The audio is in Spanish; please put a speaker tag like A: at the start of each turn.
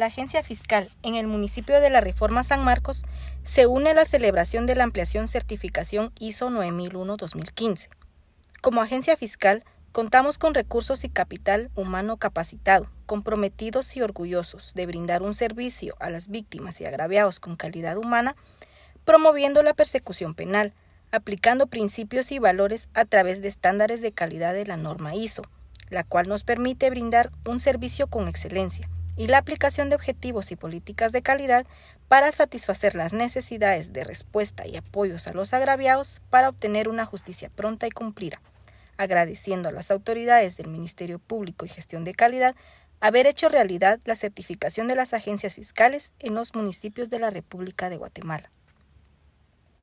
A: la agencia fiscal en el municipio de la Reforma San Marcos se une a la celebración de la ampliación certificación ISO 9001-2015. Como agencia fiscal, contamos con recursos y capital humano capacitado, comprometidos y orgullosos de brindar un servicio a las víctimas y agraviados con calidad humana, promoviendo la persecución penal, aplicando principios y valores a través de estándares de calidad de la norma ISO, la cual nos permite brindar un servicio con excelencia y la aplicación de objetivos y políticas de calidad para satisfacer las necesidades de respuesta y apoyos a los agraviados para obtener una justicia pronta y cumplida, agradeciendo a las autoridades del Ministerio Público y Gestión de Calidad haber hecho realidad la certificación de las agencias fiscales en los municipios de la República de Guatemala.